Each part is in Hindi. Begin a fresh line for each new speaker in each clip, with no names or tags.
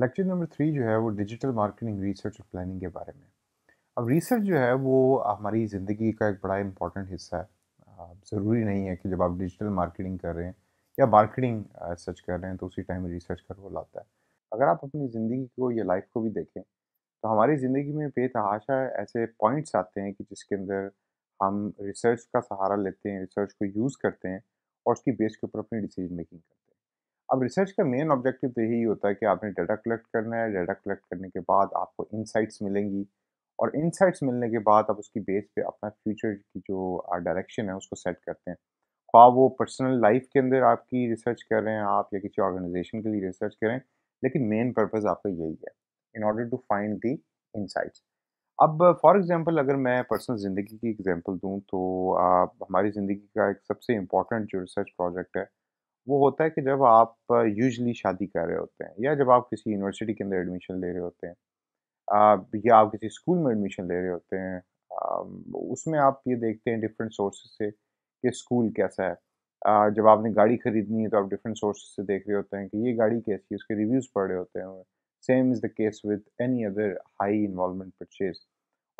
लेक्चर नंबर थ्री जो है वो डिजिटल मार्केटिंग रिसर्च और प्लानिंग के बारे में अब रिसर्च जो है वो हमारी ज़िंदगी का एक बड़ा इंपॉर्टेंट हिस्सा है ज़रूरी नहीं है कि जब आप डिजिटल मार्केटिंग कर रहे हैं या मार्केटिंग सर्च कर रहे हैं तो उसी टाइम रिसर्च का रोल आता है अगर आप अपनी ज़िंदगी को या लाइफ को भी देखें तो हमारी ज़िंदगी में बेतहाशा ऐसे पॉइंट्स आते हैं कि जिसके अंदर हम रिसर्च का सहारा लेते हैं रिसर्च को यूज़ करते हैं और उसकी बेस के ऊपर अपनी डिसीजन मेकिंग करते हैं अब रिसर्च का मेन ऑब्जेक्टिव तो यही होता है कि आपने डाटा कलेक्ट करना है डाटा कलेक्ट करने के बाद आपको इनसाइट्स मिलेंगी और इनसाइट्स मिलने के बाद आप उसकी बेस पे अपना फ्यूचर की जो डायरेक्शन है उसको सेट करते हैं खा वो पर्सनल लाइफ के अंदर आपकी रिसर्च कर रहे हैं आप या किसी ऑर्गेनाइजेशन के लिए रिसर्च करें लेकिन मेन पर्पज़ आपका यही है in order to find the insights अब फॉर एग्जांपल अगर मैं पर्सनल ज़िंदगी की एग्जांपल दूं तो आ, हमारी ज़िंदगी का एक सबसे इम्पॉर्टेंट जो रिसर्च प्रोजेक्ट है वो होता है कि जब आप यूजली शादी कर रहे होते हैं या जब आप किसी यूनिवर्सिटी के अंदर एडमिशन ले रहे होते हैं या आप किसी स्कूल में एडमिशन ले रहे होते हैं उसमें आप ये देखते हैं डिफरेंट सोर्सेज से कि स्कूल कैसा है जब आपने गाड़ी खरीदनी है तो आप डिफरेंट सोर्सेज से देख रहे होते हैं कि ये गाड़ी कैसी है उसके रिव्यूज़ पढ़ रहे होते हैं same is the case with any other high involvement purchase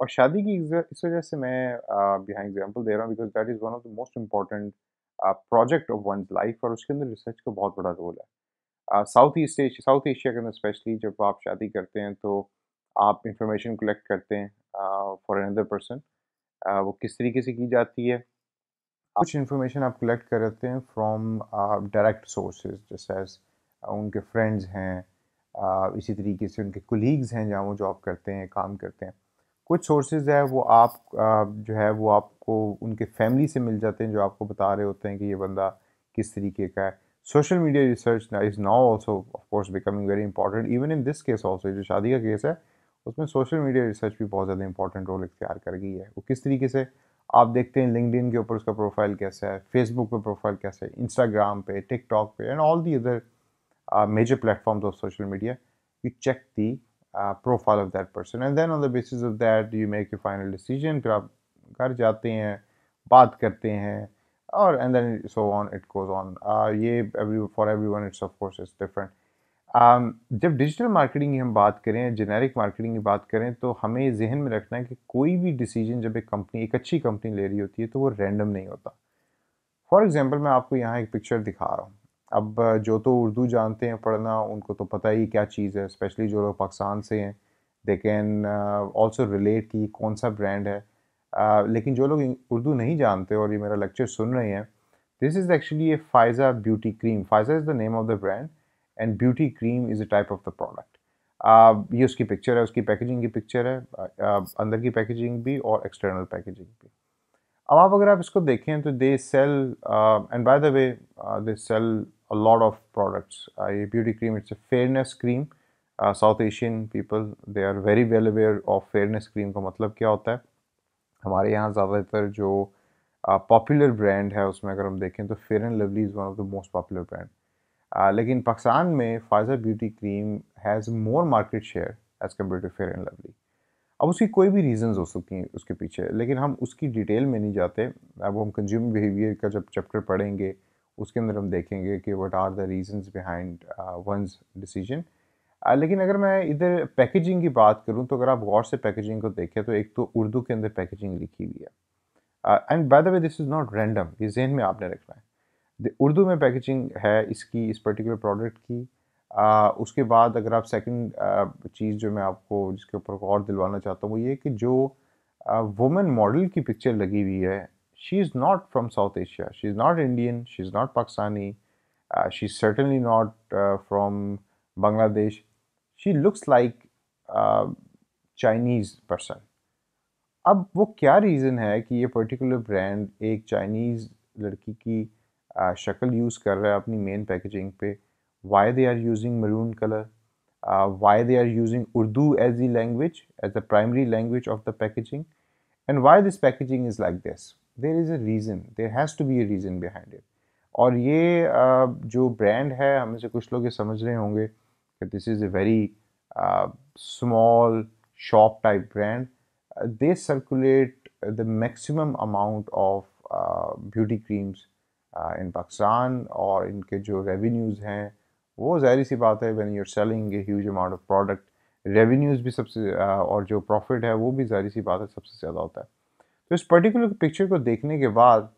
और शादी की इस वजह से मैं यहाँ एग्जाम्पल दे रहा हूँ because that is one of the most important project of one life और उसके अंदर रिसर्च का बहुत बड़ा रोल है South East Asia South Asia के अंदर स्पेशली जब आप शादी करते हैं तो आप इंफॉर्मेशन कलेक्ट करते हैं फॉर अनदर पर्सन वो किस तरीके से की जाती है कुछ इंफॉर्मेशन आप कलेक्ट कर हैं फ्रॉम डायरेक्ट सोर्सेज जैसे उनके फ्रेंड्स हैं uh, इसी तरीके से उनके कोलीग्स हैं जहाँ वो जॉब करते हैं काम करते हैं कुछ सोर्सेज है वो आप जो है वो आपको उनके फैमिली से मिल जाते हैं जो आपको बता रहे होते हैं कि ये बंदा किस तरीके का है social media research is now also of course becoming very important even in this case also जो शादी का केस है उसमें सोशल मीडिया रिसर्च भी बहुत ज़्यादा इंपॉर्टेंट रोल इख्तियार कर गई है वो किस तरीके से आप देखते हैं लिंकड के ऊपर उसका प्रोफाइल कैसा है फेसबुक पर प्रोफाइल कैसा है इंस्टाग्राम पे टिकटॉक पे and all the other major platforms of social media you check the uh, profile of that person and then on the basis of that you make your final decision फिर आप घर जाते हैं बात करते हैं और and then so on it goes on uh, ये every for everyone it's of course it's different um, जब डिजिटल मार्केटिंग की हम बात करें जेनेरिक मार्केटिंग की बात करें तो हमें जहन में रखना है कि कोई भी डिसीजन जब एक कंपनी एक अच्छी कंपनी ले रही होती है तो वो रैंडम नहीं होता फॉर एग्ज़ाम्पल मैं आपको यहाँ एक पिक्चर दिखा रहा हूँ अब जो तो उर्दू जानते हैं पढ़ना उनको तो पता ही क्या चीज़ है स्पेशली जो लोग पाकिस्तान से हैं दे कैन ऑल्सो रिलेट कि कौन सा ब्रांड है uh, लेकिन जो लोग उर्दू नहीं जानते और ये मेरा लेक्चर सुन रहे हैं this is actually a Faiza beauty cream Faiza is the name of the brand and beauty cream is a type of the product ये उसकी पिक्चर है उसकी पैकेजिंग की पिक्चर है uh, अंदर की पैकेजिंग भी और एक्सटर्नल पैकेजिंग भी अब आप अगर आप इसको देखें तो they sell and by the way they sell a lot of products. Uh, a beauty cream, it's a fairness cream. South Asian people they are very well aware of fairness cream का मतलब क्या होता है हमारे यहाँ ज़्यादातर जो पॉपुलर uh, ब्रांड है उसमें अगर हम देखें तो Fair and Lovely is one of the most popular brand लेकिन पाकिस्तान में Faiza beauty cream has more market share as compare to Fair and Lovely अब उसकी कोई भी रीजंस हो सकती हैं उसके पीछे लेकिन हम उसकी डिटेल में नहीं जाते अब हम कंज्यूमर बिहेवियर का जब चैप्टर पढ़ेंगे उसके अंदर हम देखेंगे कि what are the reasons behind one's decision लेकिन अगर मैं इधर पैकेजिंग की बात करूँ तो अगर आप गौर से पैकेजिंग को देखें तो एक तो उर्दू के अंदर पैकेजिंग लिखी हुई है and by the way this is not random ये जहन में आपने रखना है उर्दू में पैकेजिंग है इसकी इस पर्टिकुलर प्रोडक्ट की आ, uh, उसके बाद अगर आप सेकंड uh, चीज़ जो मैं आपको जिसके ऊपर गौर दिलवाना चाहता हूँ वो ये कि जो वुमेन uh, मॉडल की पिक्चर लगी हुई है she is not from South Asia. She is not Indian. She is not Pakistani. Uh, she's certainly not uh, from Bangladesh. She looks like Chinese person अब वो क्या रीज़न है कि ये पर्टिकुलर ब्रांड एक चाइनीज़ लड़की की शक्ल यूज़ कर रहा है अपनी मेन पैकेजिंग पे why they are using maroon colour why they are using Urdu as the language as the primary language of the packaging and why this packaging is like this there is a reason there has to be a reason behind it और ये जो ब्रांड है हमें से कुछ लोग ये समझ रहे होंगे कि this is a very small shop type brand they circulate the maximum amount of beauty creams in Pakistan और इनके जो रेवेन्यूज़ हैं वो जाहिर सी बात है when you're selling a huge amount of product revenues भी सबसे uh, और जो प्रॉफिट है वो भी जाहिर सी बात है सबसे ज़्यादा होता है तो इस पर्टिकुलर पिक्चर को देखने के बाद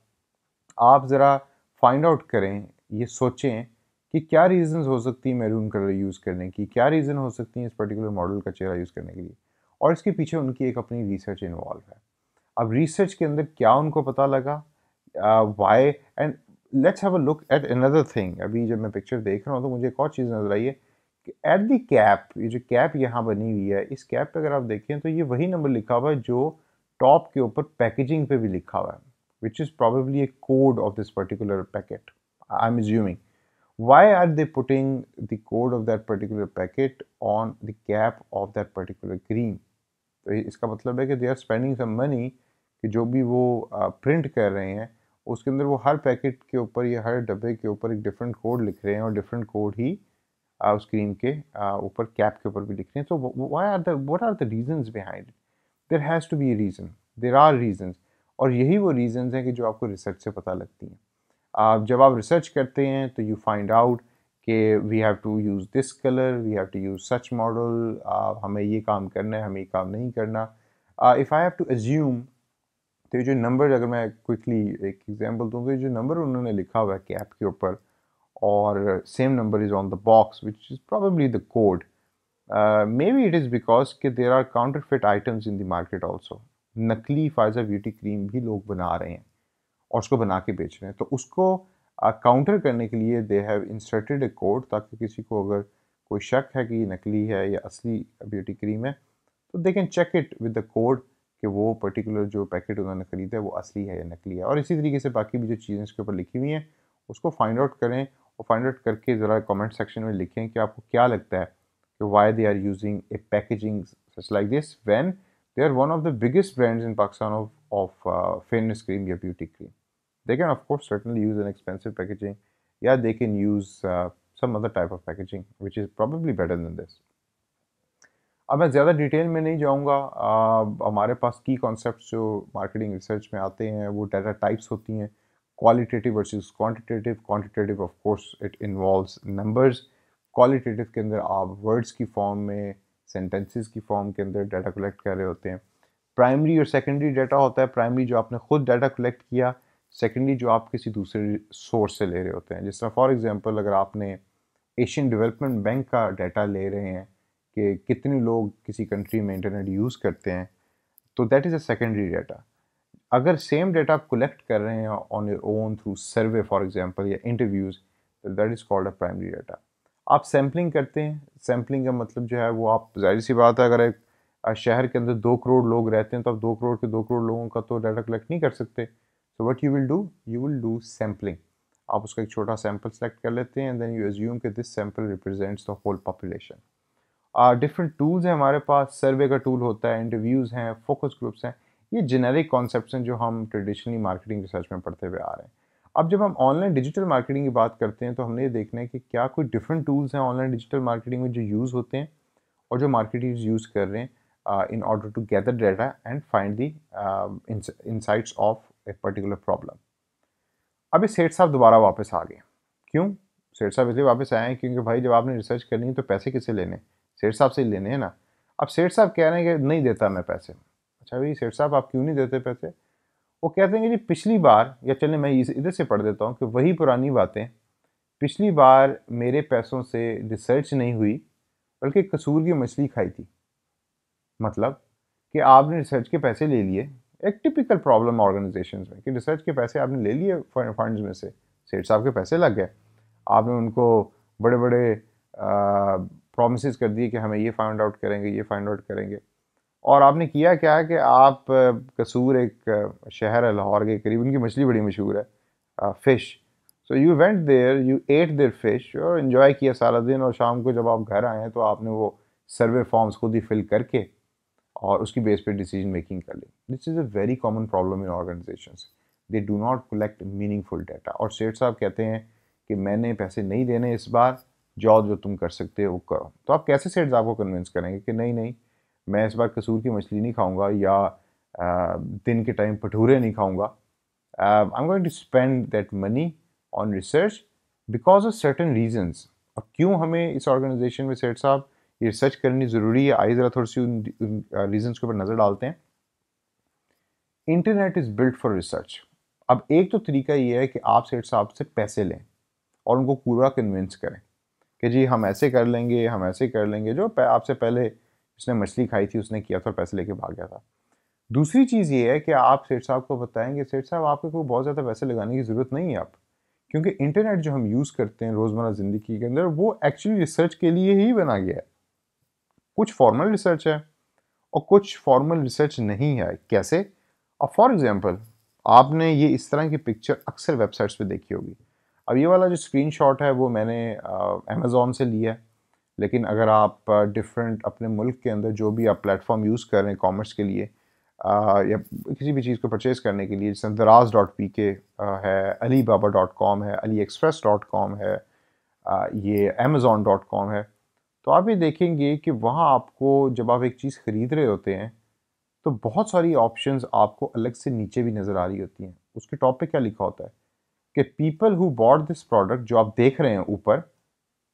आप ज़रा फाइंड आउट करें ये सोचें कि क्या रीज़न्स हो सकती हैं मैरून कलर यूज़ करने की क्या रीज़न हो सकती हैं इस पर्टिकुलर मॉडल का चेहरा यूज़ करने के लिए और इसके पीछे उनकी एक अपनी रिसर्च इन्वॉल्व है अब रिसर्च के अंदर क्या उनको पता लगा why and let's have a look at another thing अभी जब मैं पिक्चर देख रहा हूँ तो मुझे एक और चीज़ नज़र आई है कि एट दी कैप ये जो कैप यहाँ बनी हुई है इस कैप पर अगर आप देखें तो ये वही नंबर लिखा हुआ है जो टॉप के ऊपर पैकेजिंग पे भी लिखा हुआ है which is probably a code of this particular packet I am assuming why are they putting the code of that particular packet on the cap of that particular cream तो इसका मतलब है कि they are spending some money कि जो भी वो प्रिंट कर रहे हैं उसके अंदर वो हर पैकेट के ऊपर या हर डब्बे के ऊपर एक डिफरेंट कोड लिख रहे हैं और डिफरेंट कोड ही उस क्रीम के ऊपर कैप के ऊपर भी लिख रहे हैं तो why are the what are the reason behind there has to be reason there are reasons और यही वो रीज़न्स हैं कि जो आपको रिसर्च से पता लगती हैं आप जब आप रिसर्च करते हैं तो यू फाइंड आउट कि we have to use this colour we have to use such model हमें ये काम करना है हमें ये काम नहीं करना if I have to assume तो ये जो नंबर अगर मैं क्विकली एक एग्जांपल दूँ तो ये जो नंबर उन्होंने लिखा हुआ है कैप के ऊपर और same number is on the box which is probably the code Uh, maybe it is because कि there are counterfeit items in the market also. नकली फाइजा ब्यूटी क्रीम भी लोग बना रहे हैं और उसको बना के बेच रहे हैं तो उसको काउंटर uh, करने के लिए they have inserted a code ताकि किसी को अगर कोई शक है कि ये नकली है या असली ब्यूटी क्रीम है तो they can check it with the code कि वो पर्टिकुलर जो पैकेट उन्होंने ख़रीदा है वो असली है या नकली है और इसी तरीके से बाकी भी जो चीज़ें इसके ऊपर लिखी हुई हैं उसको फाइंड आउट करें और फाइंड आउट करके ज़रा कमेंट सेक्शन में लिखें कि आपको क्या लगता है why they are using a packaging such like this when they are one of the biggest brands in Pakistan of, of uh, fairness cream or beauty cream. They can of course certainly use an expensive packaging. Yeah, they can use uh, some other type of packaging which is probably better than this. अब मैं ज़्यादा डिटेल में नहीं जाऊँगा हमारे पास की कॉन्सेप्ट जो मार्केटिंग रिसर्च में आते हैं वो डाटा टाइप्स होती हैं qualitative versus quantitative quantitative of course it involves numbers qualitative के अंदर आप वर्ड्स की फॉर्म में सेंटेंसेस की फॉर्म के अंदर डाटा कलेक्ट कर रहे होते हैं प्राइमरी और सेकेंडरी डाटा होता है प्राइमरी जो आपने खुद डाटा कलेक्ट किया सेकेंडरी जो आप किसी दूसरे सोर्स से ले रहे होते हैं जिस तरह फॉर एग्ज़ाम्पल अगर आपने एशियन डेवलपमेंट बैंक का डाटा ले रहे हैं कि कितने लोग किसी कंट्री में इंटरनेट यूज़ करते हैं तो that is a secondary data अगर सेम डाटा कलेक्ट कर रहे हैं on your own through survey for example या इंटरव्यूज़ तो that is called a primary data आप सैम्पलिंग करते हैं सैम्पलिंग का मतलब जो है वो आप जाहिर सी बात है अगर एक शहर के अंदर दो करोड़ लोग रहते हैं तो आप दो करोड़ के दो करोड़ लोगों का तो डाटा कलेक्ट नहीं कर सकते so what you will do you will do sampling आप उसका एक छोटा सैम्पल सेलेक्ट कर लेते हैं देन यू एज्यूम के this sample represents the whole population different tools हैं हमारे पास सर्वे का टूल होता है इंटरव्यूज़ हैं फोकस ग्रुप्स हैं ये जेनेरिक कॉन्सेप्ट हैं जो हम ट्रेडिशनली मार्केटिंग रिसर्च में पढ़ते हुए आ रहे हैं अब जब हम ऑनलाइन डिजिटल मार्केटिंग की बात करते हैं तो हमने ये देखना है कि क्या कोई डिफरेंट टूल्स हैं ऑनलाइन डिजिटल मार्केटिंग में जो यूज़ होते हैं और जो मार्केटर्स यूज़ कर रहे हैं in order to gather data and find the insights of a particular problem अब ये सेठ साहब दोबारा वापस आ गए क्यों सेठ साहब इसलिए वापस आए हैं क्योंकि भाई जब आपने रिसर्च करनी है तो पैसे किसे लेने सेठ साहब से ही लेने हैं ना अब सेठ साहब कह रहे हैं कि नहीं देता मैं पैसे अच्छा भाई सेठ साहब आप क्यों नहीं देते पैसे वो कहते हैं कि जी पिछली बार या चले मैं इधर से पढ़ देता हूँ कि वही पुरानी बातें पिछली बार मेरे पैसों से रिसर्च नहीं हुई बल्कि कसूर की मछली खाई थी मतलब कि आपने रिसर्च के पैसे ले लिए एक टिपिकल प्रॉब्लम ऑर्गेनाइजेशन में कि रिसर्च के पैसे आपने ले लिए फंड्स में से सेठ साहब के पैसे लग गए आपने उनको बड़े बड़े प्रोमिस कर दिए कि हमें ये फाइंड आउट करेंगे ये फाइंड आउट करेंगे और आपने किया क्या है कि आप कसूर एक शहर है लाहौर के करीब उनकी मछली बड़ी मशहूर है fish so you went there you ate there fish और इन्जॉय किया सारा दिन और शाम को जब आप घर आए हैं तो आपने वो सर्वे फॉर्म्स खुद ही फिल करके और उसकी बेस पे डिसीजन मेकिंग कर ली this is a very common problem in organisations they do not collect meaningful data और सेठ साहब कहते हैं कि मैंने पैसे नहीं देने इस बार जॉब जो तुम कर सकते हो वो करो तो आप कैसे सेठ साहब को कन्विंस करेंगे कि नहीं नहीं मैं इस बार कसूर की मछली नहीं खाऊंगा या दिन के टाइम भटूरे नहीं खाऊंगा I am going to spend that money on research because of certain reasons और क्यों हमें इस ऑर्गेनाइजेशन में सेठ साहब ये रिसर्च करनी ज़रूरी है आई ज़रा थोड़ी सी उन रीज़न्स के ऊपर नज़र डालते हैं internet is built for research अब एक तो तरीका ये है कि आप सेठ साहब से पैसे लें और उनको पूरा कन्विंस करें कि जी हम ऐसे कर लेंगे हम ऐसे कर लेंगे जो आपसे पहले जिसने मछली खाई थी उसने किया था और पैसे लेके भाग गया था दूसरी चीज़ ये है कि आप सेठ साहब को बताएंगे सेठ साहब आपके को बहुत ज़्यादा पैसे लगाने की ज़रूरत नहीं है आप क्योंकि इंटरनेट जो हम यूज़ करते हैं रोज़मर ज़िंदगी के अंदर वो एक्चुअली रिसर्च के लिए ही बना गया है कुछ फॉर्मल रिसर्च है और कुछ फॉर्मल रिसर्च नहीं है कैसे अब फॉर एग्ज़ाम्पल आपने ये इस तरह की पिक्चर अक्सर वेबसाइट्स पे देखी होगी अब ये वाला जो स्क्रीनशॉट है वो मैंने अमेज़ोन से लिया है लेकिन अगर आप डिफरेंट अपने मुल्क के अंदर जो भी आप प्लेटफॉर्म यूज़ कर रहे हैं कॉमर्स के लिए आ, या किसी भी चीज़ को परचेज़ करने के लिए जैसे दराज डॉट पी के है अली बाबा डॉट कॉम है अली एक्सप्रेस डॉट कॉम है आ, ये अमेज़ोन डॉट कॉम है तो आप ये देखेंगे कि वहाँ आपको जब आप एक चीज़ ख़रीद रहे होते हैं तो बहुत सारी ऑप्शंस आपको अलग से नीचे भी नज़र आ रही होती हैं उसके टॉप पे क्या लिखा होता है कि people who bought this product जो आप देख रहे हैं ऊपर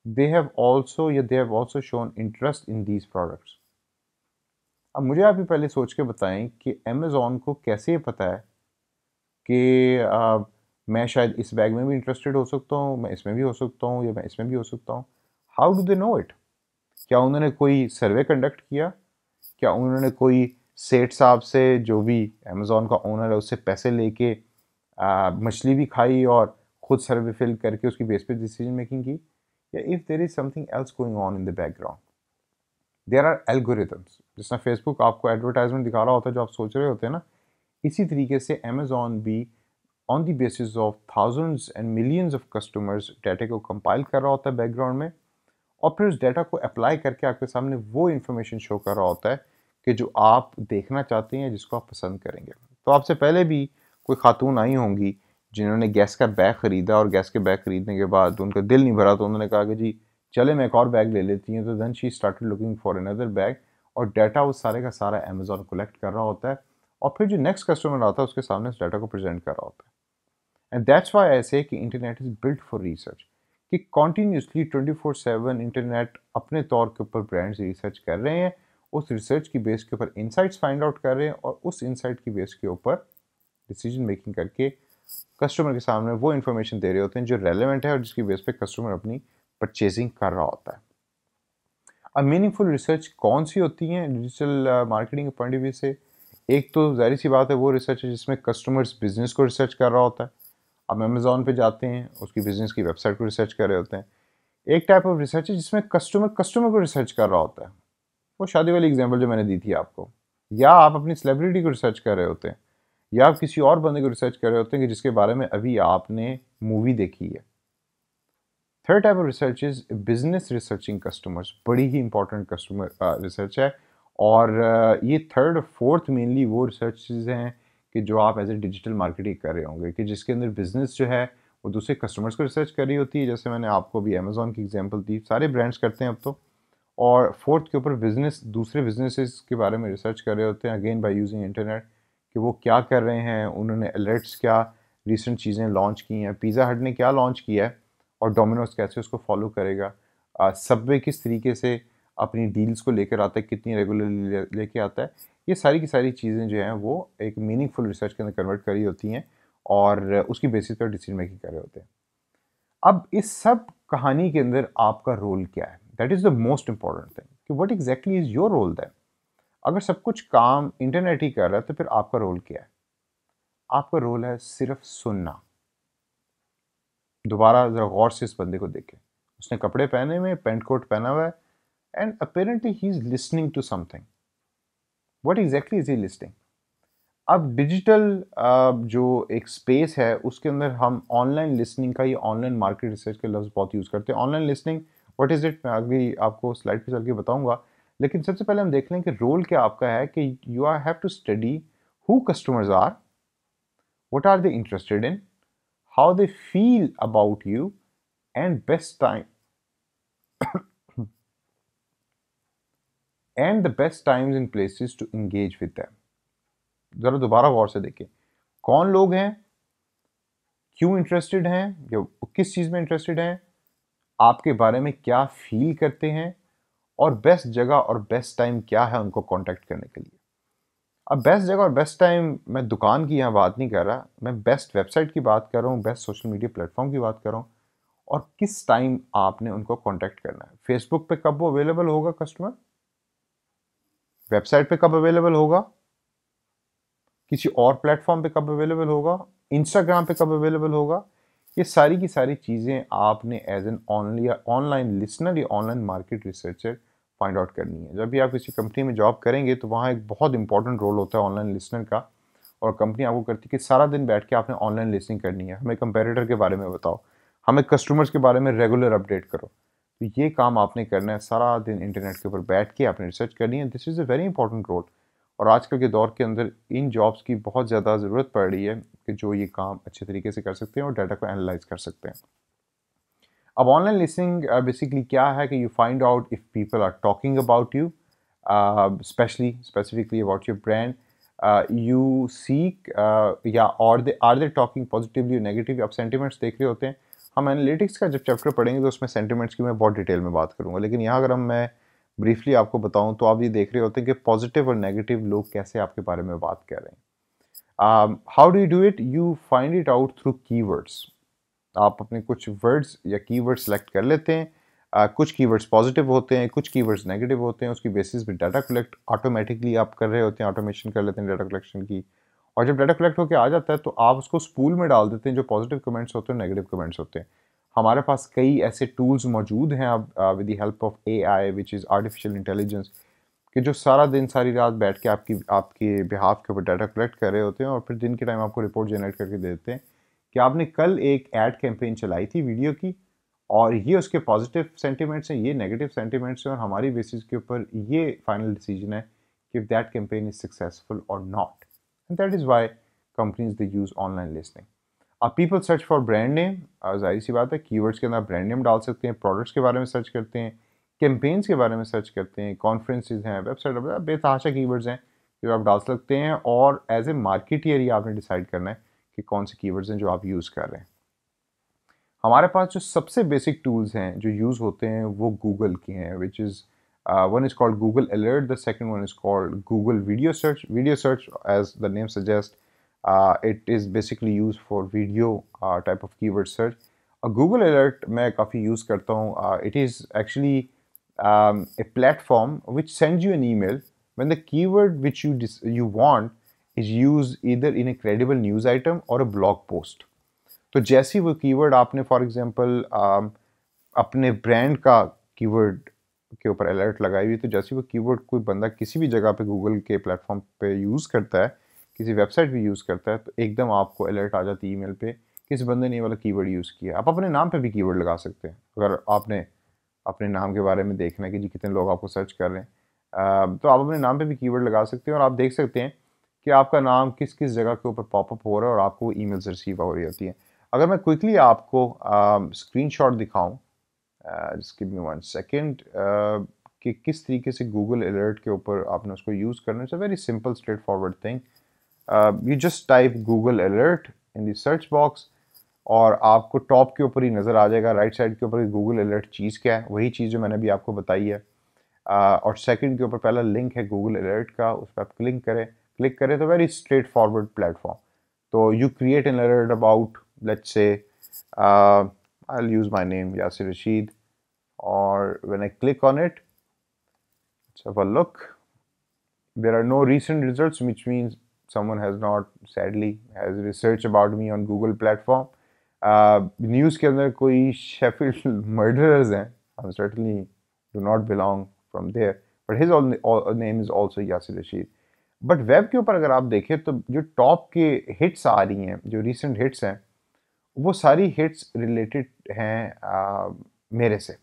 दे हैव ऑल्सो या they have also shown interest in these products अब मुझे आप ये पहले सोच के बताएं कि अमेज़ोन को कैसे पता है कि आ, मैं शायद इस बैग में भी इंटरेस्टेड हो सकता हूँ मैं इसमें भी हो सकता हूँ या मैं इसमें भी हो सकता हूँ how do they know it क्या उन्होंने कोई सर्वे कंडक्ट किया क्या उन्होंने कोई सेठ साहब से जो भी अमेज़ोन का ओनर है उससे पैसे लेके मछली भी खाई और ख़ुद सर्वे फिल करके उसकी बेस पे डिसीजन मेकिंग की या if there is something else going on in the background there are algorithms जिस तरह फेसबुक आपको एडवर्टाइजमेंट दिखा रहा होता है जो आप सोच रहे होते हैं ना इसी तरीके से अमेजोन भी on the basis of thousands and millions of customers data को कंपाइल कर रहा होता है बैकग्राउंड में और फिर उस डाटा को अप्लाई करके आपके सामने वो इन्फॉर्मेशन शो कर रहा होता है कि जो आप देखना चाहते हैं जिसको आप पसंद करेंगे तो आपसे पहले भी कोई खातून आई होंगी जिन्होंने गैस का बैग ख़रीदा और गैस के बैग ख़रीदने के बाद उनका दिल नहीं भरा तो उन्होंने कहा कि जी चले मैं एक और बैग ले लेती हूँ तो then she start looking for another bag और डाटा उस सारे का सारा अमेज़ोन कलेक्ट कर रहा होता है और फिर जो नेक्स्ट कस्टमर आता है उसके सामने उस डाटा को प्रेजेंट कर रहा होता है एंड दैट्स वाई ऐसे कि internet is build for research कि continuously twenty four seven internet अपने तौर के ऊपर ब्रांड्स रिसर्च कर रहे हैं उस रिसर्च की बेस के ऊपर इंसाइट्स फाइंड आउट कर रहे हैं और उस इंसाइट की बेस के ऊपर डिसीजन मेकिंग करके कस्टमर के सामने वो इन्फॉर्मेशन दे रहे होते हैं जो रेलिवेंट है और जिसकी बेस पे कस्टमर अपनी परचेजिंग कर रहा होता है अब मीनिंगफुल रिसर्च कौन सी होती हैं डिजिटल मार्केटिंग uh, के पॉइंट ऑफ व्यू से एक तो जाहिर सी बात है वो रिसर्च है जिसमें कस्टमर्स बिजनेस को रिसर्च कर रहा होता है आप अमेज़ोन पे जाते हैं उसकी बिजनेस की वेबसाइट को रिसर्च कर रहे होते हैं एक टाइप ऑफ रिसर्च है जिसमें कस्टमर कस्टमर को रिसर्च कर रहा होता है वो शादी वाली एग्जाम्पल जो मैंने दी थी आपको या आप अपनी सेलिब्रिटी को रिसर्च कर रहे होते हैं या आप किसी और बंदे को रिसर्च कर रहे होते हैं कि जिसके बारे में अभी आपने मूवी देखी है third type of research is business researching customers बड़ी ही इंपॉर्टेंट कस्टमर रिसर्च है और uh, ये थर्ड फोर्थ मेनली वो रिसर्च हैं कि जो आप एज ए डिजिटल मार्केटिंग कर रहे होंगे कि जिसके अंदर बिजनेस जो है वो दूसरे कस्टमर्स को रिसर्च कर रही होती है जैसे मैंने आपको भी अमेज़ोन की एग्जाम्पल दी सारे ब्रांड्स करते हैं अब तो और फोर्थ के ऊपर बिजनेस दूसरे बिजनेसेस के बारे में रिसर्च कर रहे होते हैं अगेन बाय यूजिंग इंटरनेट कि वो क्या कर रहे हैं उन्होंने अलर्ट्स क्या रिसेंट चीज़ें लॉन्च की हैं पिज़्ज़ा हट ने क्या लॉन्च किया है और डोमिनोज कैसे उसको फॉलो करेगा सबवे किस तरीके से अपनी डील्स को लेकर आता है कितनी रेगुलरली ले, लेके आता है ये सारी की सारी चीज़ें जो हैं वो एक मीनिंगफुल रिसर्च के अंदर कन्वर्ट करी होती हैं और उसकी बेसिस पर डिसीजन मेकिंग कर रहे होते हैं अब इस सब कहानी के अंदर आपका रोल क्या है that is the most important thing कि what exactly is your role then अगर सब कुछ काम इंटरनेट ही कर रहा है तो फिर आपका रोल क्या है आपका रोल है सिर्फ सुनना दोबारा ज़रा गौर से इस बंदे को देखें उसने कपड़े पहने हुए पेंट कोट पहना हुआ है and apparently he is listening to something what exactly is he listening अब डिजिटल uh, जो एक स्पेस है उसके अंदर हम ऑनलाइन लिसनिंग का ये ऑनलाइन मार्केट रिसर्च के लफ्ज़ बहुत यूज़ करते हैं online listening what is it मैं अभी आपको स्लाइड पे चल के बताऊँगा लेकिन सबसे पहले हम देख लें कि रोल क्या आपका है कि you are have to study who customers are what are they interested in how they feel about you and best time and the best times in places to engage with them ज़रा दोबारा गौर से देखें कौन लोग हैं क्यों इंटरेस्टेड हैं या किस चीज़ में इंटरेस्टेड हैं आपके बारे में क्या फील करते हैं और बेस्ट जगह और बेस्ट टाइम क्या है उनको कॉन्टेक्ट करने के लिए अब बेस्ट जगह और बेस्ट टाइम मैं दुकान की यहाँ बात नहीं कर रहा मैं बेस्ट वेबसाइट की बात कर रहा हूँ बेस्ट सोशल मीडिया प्लेटफॉर्म की बात कर रहा हूँ और किस टाइम आपने उनको कांटेक्ट करना है फेसबुक पे कब वो अवेलेबल होगा कस्टमर वेबसाइट पे कब अवेलेबल होगा किसी और प्लेटफॉर्म पे कब अवेलेबल होगा इंस्टाग्राम पे कब अवेलेबल होगा ये सारी की सारी चीज़ें आपने एज एन ऑनलाइन लिसनर या online market researcher find out करनी है जब भी आप किसी कंपनी में जॉब करेंगे तो वहाँ एक बहुत इंपॉर्टेंट रोल होता है ऑनलाइन लिसनर का और कंपनी आपको करती है कि सारा दिन बैठ के आपने ऑनलाइन लिसनिंग करनी है हमें कंपेरेटर के बारे में बताओ हमें कस्टमर्स के बारे में रेगुलर अपडेट करो तो ये काम आपने करना है सारा दिन इंटरनेट के ऊपर बैठ के आपने रिसर्च करनी है this is a very important role और आजकल के दौर के अंदर इन जॉब्स की बहुत ज़्यादा ज़रूरत पड़ रही है कि जो ये काम अच्छे तरीके से कर सकते हैं और डाटा को एनालाइज कर सकते हैं अब ऑनलाइन लिसनिंग बेसिकली क्या है कि you find out if people are talking about you specially specifically about your brand you seek या और they are they talking positively negative आप सेंटिमेंट्स देख रहे होते हैं हम एनालिटिक्स का जब चैप्टर पढ़ेंगे तो उसमें सेंटिमेंट्स की मैं बहुत डिटेल में बात करूँगा लेकिन यहाँ अगर हम मैं ब्रीफली आपको बताऊँ तो आप ये देख रहे होते हैं कि पॉजिटिव और नेगेटिव लोग कैसे आपके बारे में बात कर रहे हैं how do you do it you find it out through keywords आप अपने कुछ वर्ड्स या कीवर्ड सेलेक्ट कर लेते हैं आ, कुछ कीवर्ड्स पॉजिटिव होते हैं कुछ कीवर्ड्स नेगेटिव होते हैं उसकी बेसिस पे डाटा कलेक्ट ऑटोमेटिकली आप कर रहे होते हैं ऑटोमेशन कर लेते हैं डाटा कलेक्शन की और जब डाटा कलेक्ट होकर आ जाता है तो आप उसको स्पूल में डाल देते हैं जो पॉजिटिव कमेंट्स होते हैं नेगेटिव कमेंट्स होते हैं हमारे पास कई ऐसे टूल्स मौजूद हैं अब with the help of A I which is artificial intelligence कि जो सारा दिन सारी रात बैठ के आपकी आपके बिहाफ के ऊपर डाटा कलेक्ट कर रहे होते हैं और फिर दिन के टाइम आपको रिपोर्ट जनरेट करके देते हैं कि आपने कल एक ऐड कैंपेन चलाई थी वीडियो की और ये उसके पॉजिटिव सेंटीमेंट्स हैं ये नेगेटिव सेंटीमेंट्स हैं और हमारी बेसिस के ऊपर ये फाइनल डिसीजन है कि if that campaign is successful और not and that is why companies they use online listing आप people search for brand name जाहिर सी बात है कीवर्ड्स के अंदर ब्रांड नेम डाल सकते हैं प्रोडक्ट्स के बारे में सर्च करते हैं कैंपेन्स के बारे में सर्च करते हैं कॉन्फ्रेंसेज हैं वेबसाइट बेतहाशा कीवर्ड्स हैं जो आप डाल सकते हैं और एज ए मार्केटियर ही आपने डिसाइड करना है कि कौन से कीवर्ड्स हैं जो आप यूज़ कर रहे हैं हमारे पास जो सबसे बेसिक टूल्स हैं जो यूज़ होते हैं वो गूगल के हैं which is one is called Google alert the second one is called Google video search video search as the name suggest it is basically use for video type of keyword search Google alert मैं काफ़ी यूज़ करता हूँ it is actually a platform which send you an email when the keyword which you you want is use इधर in a credible news item और अ ब्लॉग पोस्ट तो जैसे वो कीवर्ड आपने फॉर एग्जांपल um, अपने ब्रांड का कीवर्ड के ऊपर अलर्ट लगाई हुई तो जैसे वो कीवर्ड कोई बंदा किसी भी जगह पे गूगल के प्लेटफॉर्म पे यूज़ करता है किसी वेबसाइट पे यूज़ करता है तो एकदम आपको अलर्ट आ जाती है ईमेल पे किस बंदे ने ये वाला कीवर्ड यूज़ किया आप अपने नाम पे भी कीवर्ड लगा सकते हैं अगर आपने अपने नाम के बारे में देखना है कि जी कितने लोग आपको सर्च कर रहे हैं तो आप अपने नाम पर भी कीवर्ड लगा सकते हैं और आप देख सकते हैं कि आपका नाम किस किस जगह के ऊपर पॉपअप हो रहा है और आपको ई मेल्स रिसीव हो रही होती हैं अगर मैं क्विकली आपको स्क्रीन शॉट दिखाऊँ जिसकी मी वन सेकेंड कि किस तरीके से गूगल अलर्ट के ऊपर आपने उसको यूज़ करना it's a very simple straight forward thing you just type Google alert in the search box और आपको टॉप के ऊपर ही नज़र आ जाएगा राइट साइड के ऊपर गूगल अलर्ट चीज़ क्या है वही चीज़ जो मैंने अभी आपको बताई है uh, और सेकंड के ऊपर पहला लिंक है गूगल अलर्ट का उस पर आप क्लिक करें क्लिक करें तो वेरी स्ट्रेट फॉरवर्ड प्लेटफॉर्म तो you create an alert about let's say I use my name Yasir Rashid और when I click on it have look there are no recent result which mean someone has not sadly has research about me on Google platform news के अंदर कोई शेफिल मर्डरर्स हैं I certainly do not belong from there but his name is also Yasir Rashid but web के ऊपर अगर आप देखें तो जो टॉप के हिट्स आ रही हैं जो रिसेंट हिट्स हैं वो सारी हिट्स रिलेटेड हैं मेरे से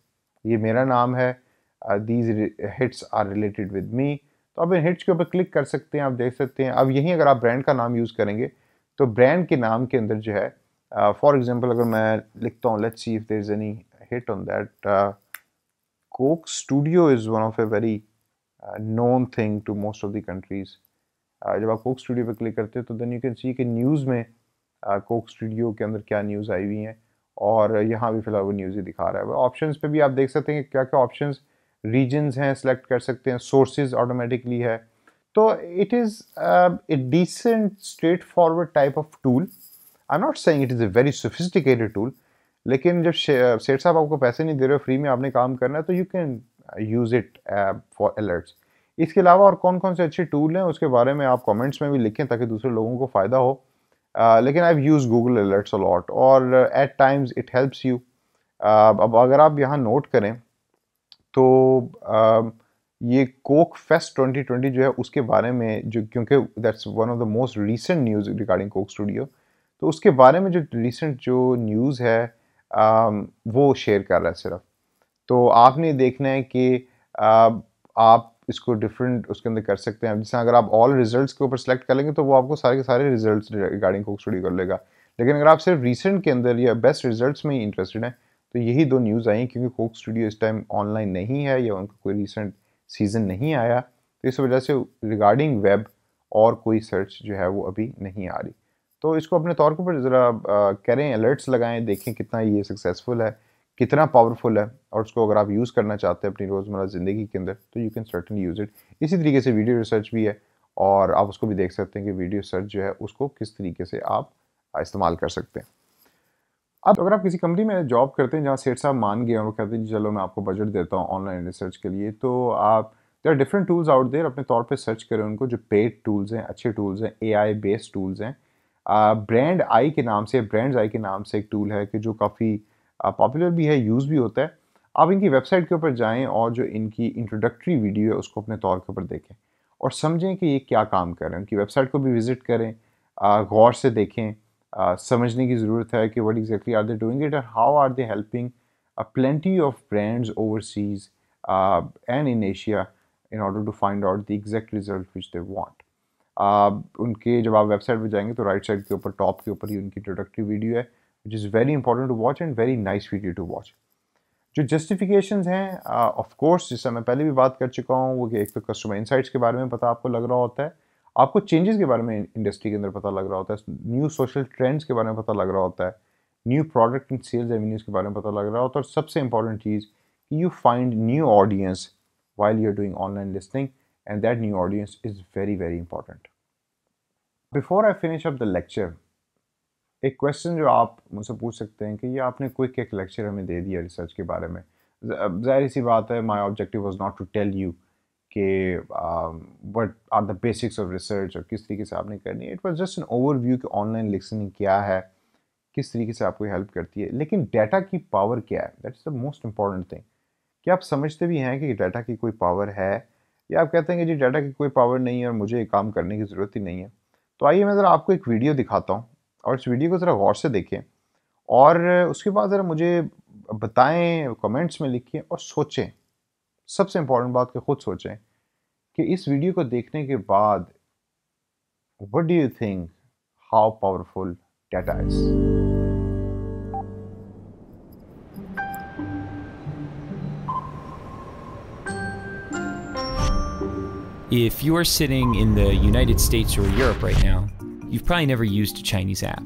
ये मेरा नाम है these hits are related with me तो आप इन हिट्स के ऊपर क्लिक कर सकते हैं आप देख सकते हैं अब यहीं अगर आप ब्रांड का नाम यूज़ करेंगे तो ब्रांड के नाम के अंदर जो है फॉर uh, एग्ज़ाम्पल अगर मैं लिखता हूँ let's see if there is any hit on that Coke Studio is one of a very known thing to most of the countries जब आप कोक स्टूडियो पर क्लिक करते हो तो देन यू कैन सी कि न्यूज़ में कोक स्टूडियो के अंदर क्या न्यूज़ आई हुई हैं और यहाँ भी फिलहाल वो न्यूज़ ही दिखा रहा है ऑप्शंस पे भी आप देख सकते हैं कि क्या क्या ऑप्शंस रीजन्स हैं सेलेक्ट कर सकते हैं सोर्सेज ऑटोमेटिकली है तो it is a decent straight forward type of tool I am not saying it is a very sophisticated tool लेकिन जब सेठ साहब आपको पैसे नहीं दे रहे हो फ्री में आपने काम करना है तो you can use it for alerts इसके अलावा और कौन कौन से अच्छे टूल हैं उसके बारे में आप कमेंट्स में भी लिखें ताकि दूसरे लोगों को फ़ायदा हो आ, लेकिन I use Google alerts a lot और at times it helps you अब अगर आप यहाँ नोट करें तो आ, ये कोक फेस्ट 2020 जो है उसके बारे में जो क्योंकि that's one of the most recent news regarding Coke Studio तो उसके बारे में जो रीसेंट जो न्यूज़ है आ, वो शेयर कर रहा है सिर्फ तो आपने देखना है कि आप इसको डिफरेंट उसके अंदर कर सकते हैं जैसे अगर आप ऑल रिजल्ट्स के ऊपर सेलेक्ट कर लेंगे तो वो आपको सारे के सारे रिजल्ट्स रिगार्डिंग को स्टडी कर लेगा लेकिन अगर आप सिर्फ रिसेंट के अंदर या बेस्ट रिजल्ट्स में ही इंटरेस्टेड हैं तो यही दो न्यूज़ आई क्योंकि कोक स्टूडियो इस टाइम ऑनलाइन नहीं है या उनका कोई रिसेंट सीज़न नहीं आया तो इस वजह से रिगार्डिंग वेब और कोई सर्च जो है वो अभी नहीं आ रही तो इसको अपने तौर के ऊपर ज़रा करें अलर्ट्स लगाएं देखें कितना ये सक्सेसफुल है कितना पावरफुल है और उसको अगर आप यूज़ करना चाहते हैं अपनी रोज़मर्रा ज़िंदगी के अंदर तो you can certainly use it इसी तरीके से वीडियो रिसर्च भी है और आप उसको भी देख सकते हैं कि वीडियो सर्च जो है उसको किस तरीके से आप इस्तेमाल कर सकते हैं अब अगर आप किसी कंपनी में जॉब करते हैं जहाँ सेठ साहब मान गए और वो कहते हैं चलो मैं आपको बजट देता हूँ ऑनलाइन रिसर्च के लिए तो आप there different tools out there अपने तौर पे सर्च करें उनको जो पेड टूल्स हैं अच्छे टूल्स हैं ए आई बेस्ड टूल्स हैं ब्रांड आई के नाम से ब्रांड्स आई के नाम से एक टूल है कि जो काफ़ी पॉपुलर भी है यूज़ भी होता है आप इनकी वेबसाइट के ऊपर जाएं और जो इनकी इंट्रोडक्टरी वीडियो है उसको अपने तौर के ऊपर देखें और समझें कि ये क्या काम कर रहे हैं उनकी वेबसाइट को भी विज़िट करें गौर से देखें समझने की ज़रूरत है कि what exactly are they doing it and how are they helping plenty of brands overseas and in Asia in order to find out the exact result which they they उनके जब आप वेबसाइट पर जाएंगे तो राइट right साइड के ऊपर टॉप के ऊपर ही उनकी इंट्रोडक्टरी वीडियो है which is very important to watch and very nice video to watch. जो जस्टिफिकेशंस हैं ऑफ कोर्स जिससे मैं पहले भी बात कर चुका हूँ वो कि एक तो कस्टमर इंसाइट्स के बारे में पता आपको लग रहा होता है आपको चेंजेस के बारे में इंडस्ट्री के अंदर पता लग रहा होता है न्यू सोशल ट्रेंड्स के बारे में पता लग रहा होता है new product and sales avenues के बारे में पता लग रहा होता है और सबसे इंपॉर्टेंट चीज़ कि you find new audience while you are doing online listing and that new audience is very very important before I finish up the lecture एक क्वेश्चन जो आप मुझसे पूछ सकते हैं कि ये आपने क्विक एक लेक्चर हमें दे दिया रिसर्च के बारे में जाहिर सी बात है my objective was not to tell you कि what are the basics of research और किस तरीके से आपने करनी है it was just an view कि ऑनलाइन लिसनिंग क्या है किस तरीके से आपको हेल्प करती है लेकिन डाटा की पावर क्या है that is the most important thing क्या आप समझते भी हैं कि डाटा की कोई पावर है या आप कहते हैं कि जी डाटा की कोई पावर नहीं है और मुझे ये काम करने की ज़रूरत ही नहीं है तो आइए मैं ज़रा आपको एक वीडियो दिखाता हूँ और इस वीडियो को ज़रा गौर से देखें और उसके बाद ज़रा मुझे बताएं कमेंट्स में लिखिए और सोचें सबसे इम्पॉर्टेंट बात कि खुद सोचें कि इस वीडियो को देखने के बाद what do you think how powerful data is
If you are sitting in the United States or Europe right now, You've probably never used a Chinese app,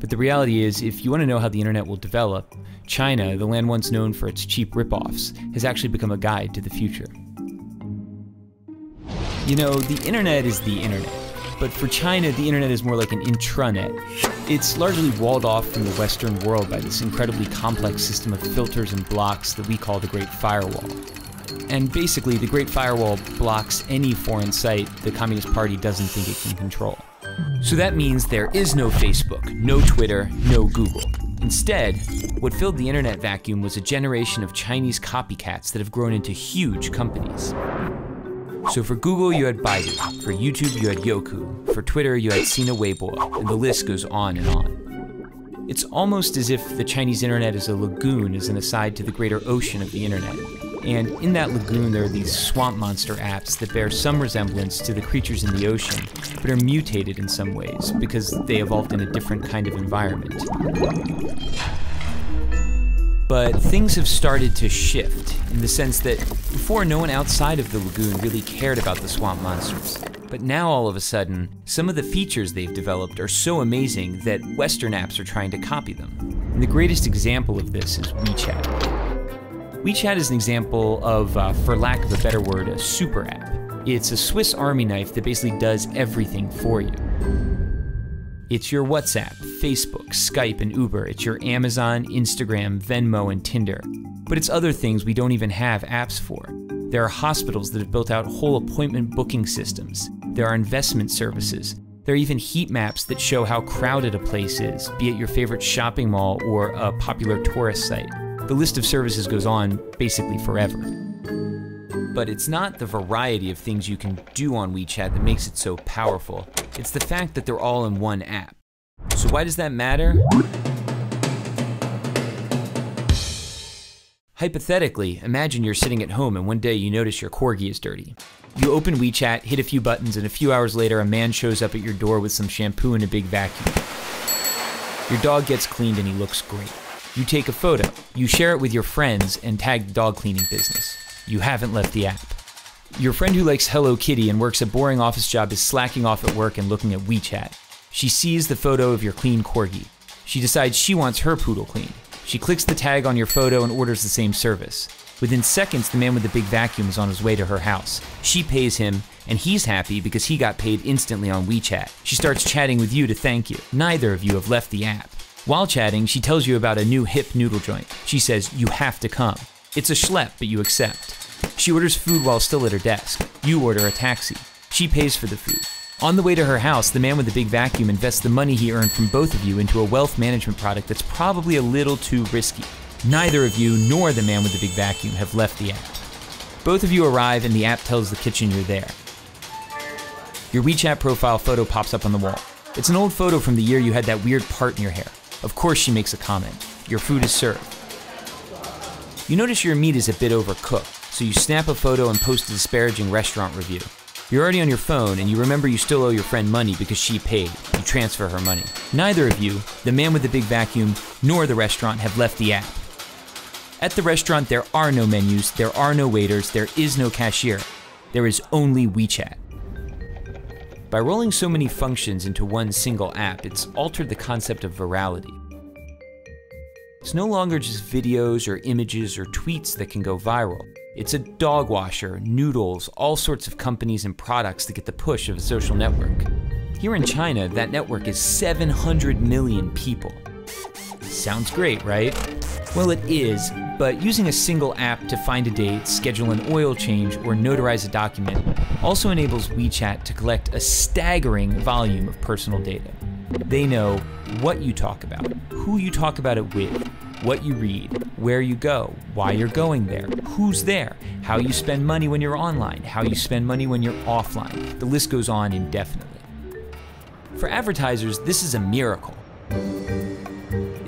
but the reality is, if you want to know how the internet will develop, China, the land once known for its cheap ripoffs, has actually become a guide to the future. You know, the internet is the internet, but for China, the internet is more like an intranet. It's largely walled off from the Western world by this incredibly complex system of filters and blocks that we call the Great Firewall. And basically, the Great Firewall blocks any foreign site the Communist Party doesn't think it can control. So that means there is no Facebook, no Twitter, no Google. Instead, what filled the internet vacuum was a generation of Chinese copycats that have grown into huge companies. So for Google, you had Baidu, for YouTube, you had Yoku, for Twitter, you had Sina Weibo, and the list goes on and on. It's almost as if the Chinese internet is a lagoon as an aside to the greater ocean of the internet, and in that lagoon there are these swamp monster apps that bear some resemblance to the creatures in the ocean, but are mutated in some ways because they evolved in a different kind of environment. But things have started to shift in the sense that before no one outside of the lagoon really cared about the swamp monsters. But now all of a sudden, some of the features they've developed are so amazing that Western apps are trying to copy them. And the greatest example of this is WeChat. WeChat is an example of, uh, for lack of a better word, a super app. It's a Swiss army knife that basically does everything for you. It's your WhatsApp, Facebook, Skype, and Uber. It's your Amazon, Instagram, Venmo, and Tinder. But it's other things we don't even have apps for. There are hospitals that have built out whole appointment booking systems. There are investment services. There are even heat maps that show how crowded a place is, be it your favorite shopping mall or a popular tourist site. The list of services goes on basically forever. But it's not the variety of things you can do on WeChat that makes it so powerful. It's the fact that they're all in one app. So why does that matter? Hypothetically, imagine you're sitting at home and one day you notice your corgi is dirty. You open WeChat, hit a few buttons, and a few hours later, a man shows up at your door with some shampoo and a big vacuum. Your dog gets cleaned and he looks great. You take a photo, you share it with your friends, and tag the dog cleaning business. You haven't left the app. Your friend who likes Hello Kitty and works a boring office job is slacking off at work and looking at WeChat. She sees the photo of your clean corgi. She decides she wants her poodle cleaned. She clicks the tag on your photo and orders the same service. Within seconds, the man with the big vacuum is on his way to her house. She pays him, and he's happy because he got paid instantly on WeChat. She starts chatting with you to thank you. Neither of you have left the app. While chatting, she tells you about a new hip noodle joint. She says, You have to come. It's a schlep, but you accept. She orders food while still at her desk. You order a taxi. She pays for the food. On the way to her house, the man with the big vacuum invests the money he earned from both of you into a wealth management product that's probably a little too risky. Neither of you nor the man with the big vacuum have left the app. Both of you arrive, and the app tells the kitchen you're there. Your WeChat profile photo pops up on the wall. It's an old photo from the year you had that weird part in your hair. Of course, she makes a comment. Your food is served. You notice your meat is a bit overcooked, so you snap a photo and post a disparaging restaurant review. You're already on your phone, and you remember you still owe your friend money because she paid. You transfer her money. Neither of you, the man with the big vacuum, nor the restaurant, have left the app. At the restaurant, there are no menus, there are no waiters, there is no cashier. There is only WeChat. By rolling so many functions into one single app, it's altered the concept of virality. It's no longer just videos or images or tweets that can go viral. It's a dog washer, noodles, all sorts of companies and products that get the push of a social network. Here in China, that network is 700 million people. Sounds great, right? Well, it is but using a single app to find a date, schedule an oil change, or notarize a document also enables WeChat to collect a staggering volume of personal data. They know what you talk about, who you talk about it with, what you read, where you go, why you're going there, who's there, how you spend money when you're online, how you spend money when you're offline. The list goes on indefinitely. For advertisers, this is a miracle.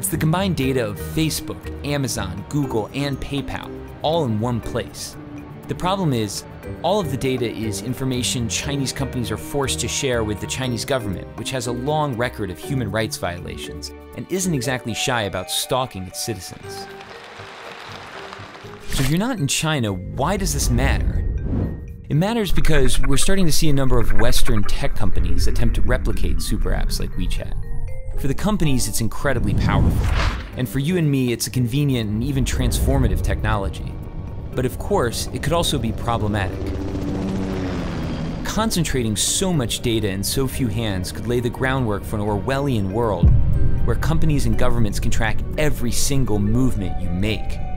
It's the combined data of Facebook, Amazon, Google, and PayPal, all in one place. The problem is, all of the data is information Chinese companies are forced to share with the Chinese government, which has a long record of human rights violations and isn't exactly shy about stalking its citizens. So if you're not in China, why does this matter? It matters because we're starting to see a number of Western tech companies attempt to replicate super apps like WeChat. For the companies, it's incredibly powerful. And for you and me, it's a convenient and even transformative technology. But of course, it could also be problematic. Concentrating so much data in so few hands could lay the groundwork for an Orwellian world where companies and governments can track every single movement you make.